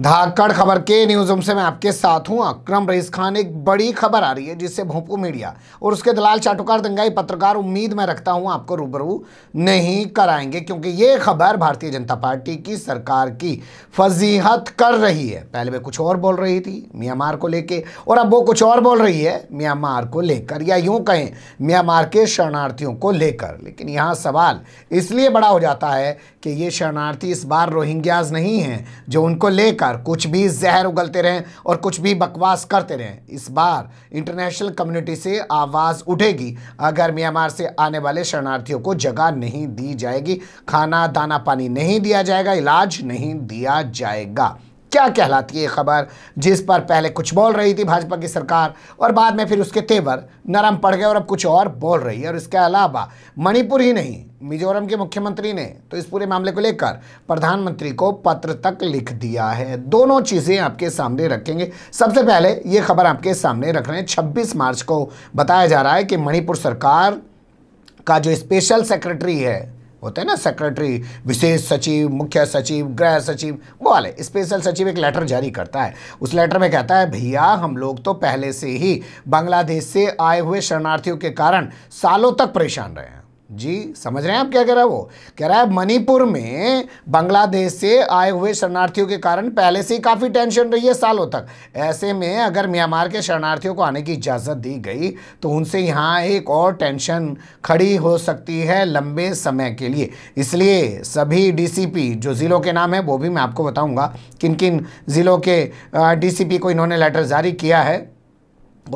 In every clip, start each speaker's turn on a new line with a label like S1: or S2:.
S1: धाकड़ खबर के news room से मैं आपके साथ हूं अक्रम रईस खान एक बड़ी खबर आ रही है जिससे भोपू मीडिया और उसके दलाल चाटुकार दंगाई पत्रकार उम्मीद में रखता हूं आपको रूबरू नहीं कराएंगे क्योंकि ये खबर भारतीय जनता पार्टी की सरकार की फजीहत कर रही है पहले वे कुछ और बोल रही थी म्यांमार को लेकर और अब वो कुछ और बोल रही है म्यांमार को लेकर या यूं कहें म्यांमार के शरणार्थियों को लेकर लेकिन यहाँ सवाल इसलिए बड़ा हो जाता है कि ये शरणार्थी इस बार रोहिंग्याज नहीं है जो उनको लेकर लगातार कुछ भी जहर उगलते रहें और कुछ भी बकवास करते रहें इस बार इंटरनेशनल कम्युनिटी से आवाज़ उठेगी अगर म्यांमार से आने वाले शरणार्थियों को जगह नहीं दी जाएगी खाना दाना पानी नहीं दिया जाएगा इलाज नहीं दिया जाएगा क्या कहलाती है खबर जिस पर पहले कुछ बोल रही थी भाजपा की सरकार और बाद में फिर उसके तेवर नरम पड़ गए और अब कुछ और बोल रही है और इसके अलावा मणिपुर ही नहीं मिजोरम के मुख्यमंत्री ने तो इस पूरे मामले को लेकर प्रधानमंत्री को पत्र तक लिख दिया है दोनों चीज़ें आपके सामने रखेंगे सबसे पहले ये खबर आपके सामने रख रहे हैं छब्बीस मार्च को बताया जा रहा है कि मणिपुर सरकार का जो स्पेशल सेक्रेटरी है होते हैं ना सेक्रेटरी विशेष सचिव मुख्य सचिव गृह सचिव वो वाले स्पेशल सचिव एक लेटर जारी करता है उस लेटर में कहता है भैया हम लोग तो पहले से ही बांग्लादेश से आए हुए शरणार्थियों के कारण सालों तक परेशान रहे हैं जी समझ रहे हैं आप क्या कह रहा है वो कह रहा है मणिपुर में बांग्लादेश से आए हुए शरणार्थियों के कारण पहले से ही काफ़ी टेंशन रही है सालों तक ऐसे में अगर म्यांमार के शरणार्थियों को आने की इजाज़त दी गई तो उनसे यहाँ एक और टेंशन खड़ी हो सकती है लंबे समय के लिए इसलिए सभी डीसीपी जो ज़िलों के नाम है वो भी मैं आपको बताऊँगा किन किन ज़िलों के डी को इन्होंने लेटर जारी किया है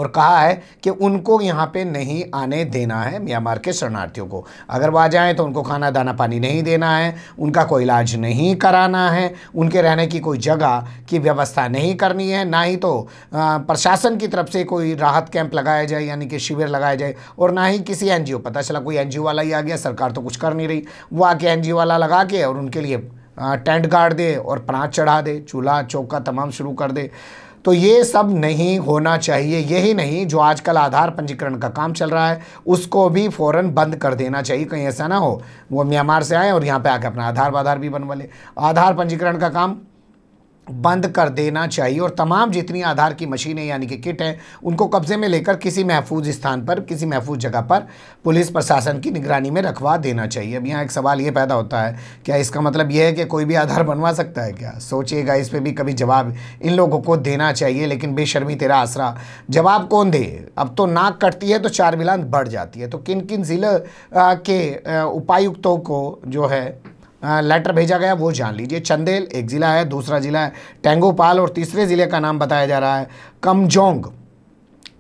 S1: और कहा है कि उनको यहाँ पे नहीं आने देना है म्यांमार के शरणार्थियों को अगर वह आ जाएँ तो उनको खाना दाना पानी नहीं देना है उनका कोई इलाज नहीं कराना है उनके रहने की कोई जगह की व्यवस्था नहीं करनी है ना ही तो प्रशासन की तरफ से कोई राहत कैंप लगाया जाए यानी कि शिविर लगाया जाए और ना ही किसी एन पता चला कोई एन वाला ही आ गया सरकार तो कुछ कर नहीं रही वो आके एन वाला लगा के और उनके लिए टेंट गाड़ दे और प्राँच चढ़ा दे चूल्हा चौका तमाम शुरू कर दे तो ये सब नहीं होना चाहिए यही नहीं जो आजकल आधार पंजीकरण का काम चल रहा है उसको भी फ़ौरन बंद कर देना चाहिए कहीं ऐसा ना हो वो म्यांमार से आए और यहाँ पे आके अपना आधार वाधार भी बनवा ले आधार पंजीकरण का काम बंद कर देना चाहिए और तमाम जितनी आधार की मशीनें यानी कि किट हैं उनको कब्ज़े में लेकर किसी महफूज स्थान पर किसी महफूज जगह पर पुलिस प्रशासन की निगरानी में रखवा देना चाहिए अब यहाँ एक सवाल ये पैदा होता है क्या इसका मतलब यह है कि कोई भी आधार बनवा सकता है क्या सोचिएगा इस पर भी कभी जवाब इन लोगों को देना चाहिए लेकिन बेशर्मी तेरा आसरा जवाब कौन दे अब तो नाक कटती है तो चार मिलान बढ़ जाती है तो किन किन ज़िले के उपायुक्तों को जो है लेटर भेजा गया वो जान लीजिए चंदेल एक ज़िला है दूसरा ज़िला है टेंगोपाल और तीसरे ज़िले का नाम बताया जा रहा है कमजोंग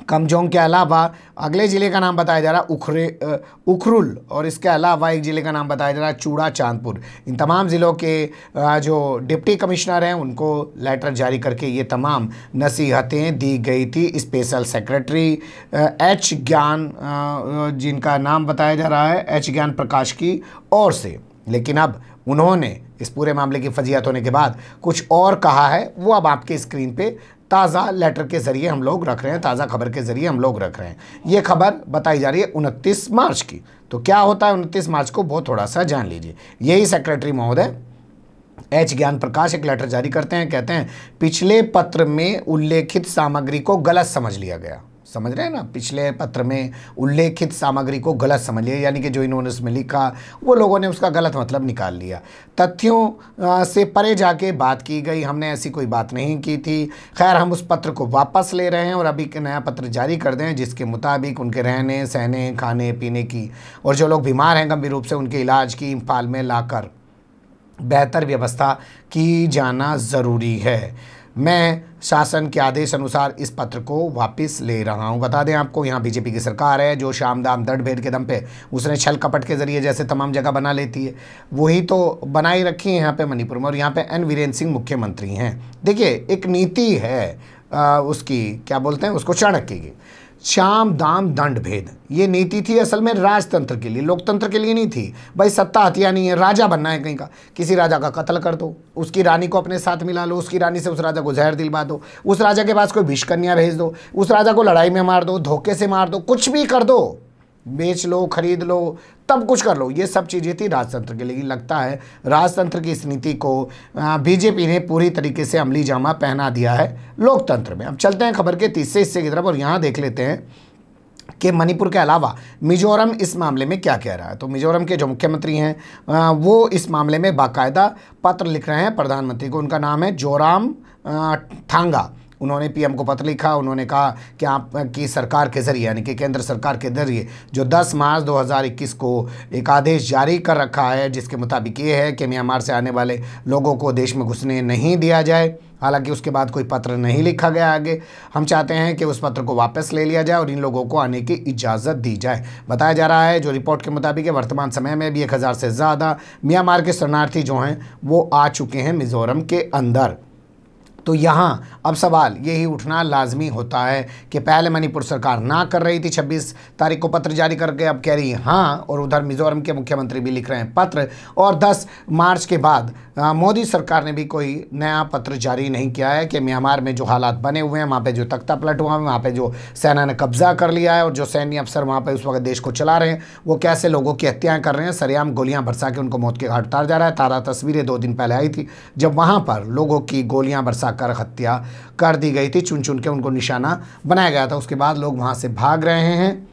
S1: कमजोंग के अलावा अगले ज़िले का नाम बताया जा रहा है उखरे उखरुल और इसके अलावा एक ज़िले का नाम बताया जा रहा है चूड़ा चांदपुर इन तमाम ज़िलों के जो डिप्टी कमिश्नर हैं उनको लेटर जारी करके ये तमाम नसीहतें दी गई थी स्पेशल सेक्रेटरी एच ज्ञान जिनका नाम बताया जा रहा है एच ज्ञान प्रकाश की ओर से लेकिन अब उन्होंने इस पूरे मामले की फजीहत होने के बाद कुछ और कहा है वो अब आपके स्क्रीन पे ताज़ा लेटर के ज़रिए हम लोग रख रहे हैं ताज़ा खबर के ज़रिए हम लोग रख रहे हैं ये खबर बताई जा रही है उनतीस मार्च की तो क्या होता है उनतीस मार्च को बहुत थोड़ा सा जान लीजिए यही सेक्रेटरी महोदय एच ज्ञान प्रकाश एक लेटर जारी करते हैं कहते हैं पिछले पत्र में उल्लेखित सामग्री को गलत समझ लिया गया समझ रहे हैं ना पिछले पत्र में उल्लेखित सामग्री को गलत समझ लिया यानी कि जो इन्होंने उसमें लिखा वो लोगों ने उसका गलत मतलब निकाल लिया तथ्यों से परे जाके बात की गई हमने ऐसी कोई बात नहीं की थी खैर हम उस पत्र को वापस ले रहे हैं और अभी नया पत्र जारी कर दें जिसके मुताबिक उनके रहने सहने खाने पीने की और जो लोग बीमार हैं गंभीर रूप से उनके इलाज की इम्फाल में लाकर बेहतर व्यवस्था की जाना ज़रूरी है मैं शासन के आदेश अनुसार इस पत्र को वापस ले रहा हूं बता दें आपको यहाँ बीजेपी की सरकार है जो शाम दाम दर्द भेद के दम पे उसने छल कपट के जरिए जैसे तमाम जगह बना लेती है वही तो बना ही रखी है यहाँ पे मणिपुर में और यहाँ पे एन वीरेंद्र सिंह मुख्यमंत्री हैं देखिए एक नीति है आ, उसकी क्या बोलते हैं उसको चाणक्य की शाम दाम दंड भेद ये नीति थी असल में राजतंत्र के लिए लोकतंत्र के लिए नहीं थी भाई सत्ता नहीं है राजा बनना है कहीं का किसी राजा का कत्ल कर दो उसकी रानी को अपने साथ मिला लो उसकी रानी से उस राजा को जहर दिलवा दो उस राजा के पास कोई भिषकन्या भेज दो उस राजा को लड़ाई में मार दो धोखे से मार दो कुछ भी कर दो बेच लो खरीद लो तब कुछ कर लो ये सब चीज़ें थी राजतंत्र के लेकिन लगता है राजतंत्र की इस नीति को बीजेपी ने पूरी तरीके से अमली जामा पहना दिया है लोकतंत्र में अब चलते हैं खबर के तीसरे हिस्से की तरफ और यहाँ देख लेते हैं कि मणिपुर के अलावा मिजोरम इस मामले में क्या कह रहा है तो मिजोरम के जो मुख्यमंत्री हैं वो इस मामले में बाकायदा पत्र लिख रहे हैं प्रधानमंत्री को उनका नाम है जोराम थांगा उन्होंने पीएम को पत्र लिखा उन्होंने कहा कि आप की सरकार के ज़रिए यानी कि केंद्र सरकार के ज़रिए जो 10 मार्च 2021 को एक आदेश जारी कर रखा है जिसके मुताबिक ये है कि म्यांमार से आने वाले लोगों को देश में घुसने नहीं दिया जाए हालांकि उसके बाद कोई पत्र नहीं लिखा गया आगे हम चाहते हैं कि उस पत्र को वापस ले लिया जाए और इन लोगों को आने की इजाज़त दी जाए बताया जा रहा है जो रिपोर्ट के मुताबिक है वर्तमान समय में भी एक हज़ार से ज़्यादा म्यांमार के शरणार्थी जो हैं वो आ चुके हैं मिज़ोरम के अंदर तो यहाँ अब सवाल यही उठना लाजमी होता है कि पहले मणिपुर सरकार ना कर रही थी 26 तारीख को पत्र जारी करके अब कह रही है हाँ और उधर मिज़ोरम के मुख्यमंत्री भी लिख रहे हैं पत्र और 10 मार्च के बाद हाँ, मोदी सरकार ने भी कोई नया पत्र जारी नहीं किया है कि म्यांमार में जो हालात बने हुए हैं वहाँ पे जो तख्ता पलट हुआ है वहाँ पे जो सेना ने कब्जा कर लिया है और जो सैन्य अफसर वहाँ पे उस वक्त देश को चला रहे हैं वो कैसे लोगों की हत्याएं कर रहे हैं सरेआम गोलियां बरसा के उनको मौत के घाट उतार जा रहा है ताज़ा तस्वीरें दो दिन पहले आई थी जब वहाँ पर लोगों की गोलियाँ बरसा कर हत्या कर दी गई थी चुन चुन के उनको निशाना बनाया गया था उसके बाद लोग वहाँ से भाग रहे हैं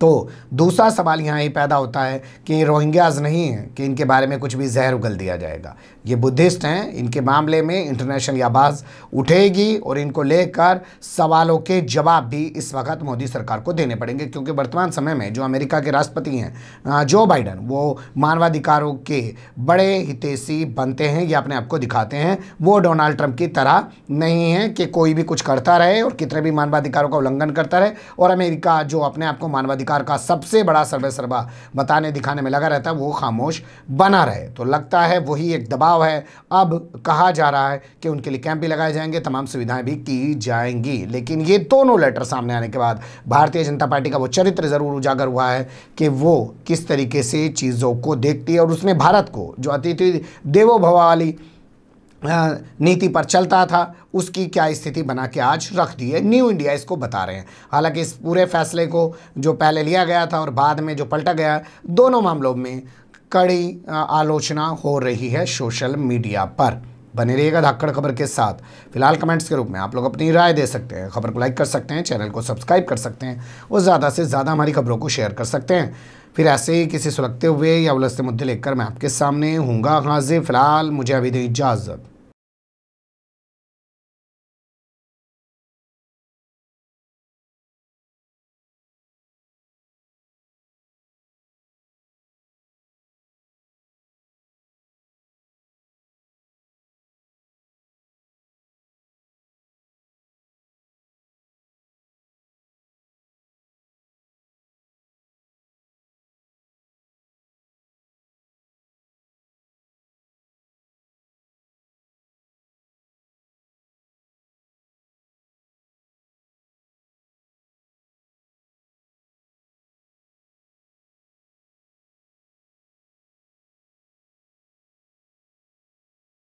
S1: तो दूसरा सवाल यहाँ ये पैदा होता है कि ये रोहिंग्याज नहीं हैं कि इनके बारे में कुछ भी जहर उगल दिया जाएगा ये बुद्धिस्ट हैं इनके मामले में इंटरनेशनल आवाज़ उठेगी और इनको लेकर सवालों के जवाब भी इस वक्त मोदी सरकार को देने पड़ेंगे क्योंकि वर्तमान समय में जो अमेरिका के राष्ट्रपति हैं जो बाइडन वो मानवाधिकारों के बड़े हितेशी बनते हैं या अपने आप को दिखाते हैं वो डोनाल्ड ट्रंप की तरह नहीं है कि कोई भी कुछ करता रहे और कितने भी मानवाधिकारों का उल्लंघन करता रहे और अमेरिका जो अपने आप को मानवाधिकार सरकार का सबसे बड़ा सर्वे सर्वा बताने दिखाने में लगा रहता है वो खामोश बना रहे तो लगता है वही एक दबाव है अब कहा जा रहा है कि उनके लिए कैंप भी लगाए जाएंगे तमाम सुविधाएं भी की जाएंगी लेकिन ये दोनों लेटर सामने आने के बाद भारतीय जनता पार्टी का वो चरित्र ज़रूर उजागर हुआ है कि वो किस तरीके से चीज़ों को देखती है और उसने भारत को जो अतिथि देवो भवा वाली नीति पर चलता था उसकी क्या स्थिति बना के आज रख दी है न्यू इंडिया इसको बता रहे हैं हालांकि इस पूरे फैसले को जो पहले लिया गया था और बाद में जो पलटा गया दोनों मामलों में कड़ी आलोचना हो रही है सोशल मीडिया पर बने रहिएगा धाकड़ खबर के साथ फिलहाल कमेंट्स के रूप में आप लोग अपनी राय दे सकते हैं खबर को लाइक कर सकते हैं चैनल को सब्सक्राइब कर सकते हैं और ज़्यादा से ज़्यादा हमारी खबरों को शेयर कर सकते हैं फिर ऐसे ही किसी सुलगते हुए या उलझते मुद्दे लेकर मैं आपके सामने हूँगा हाजिर फिलहाल मुझे अभी दें इजाज़त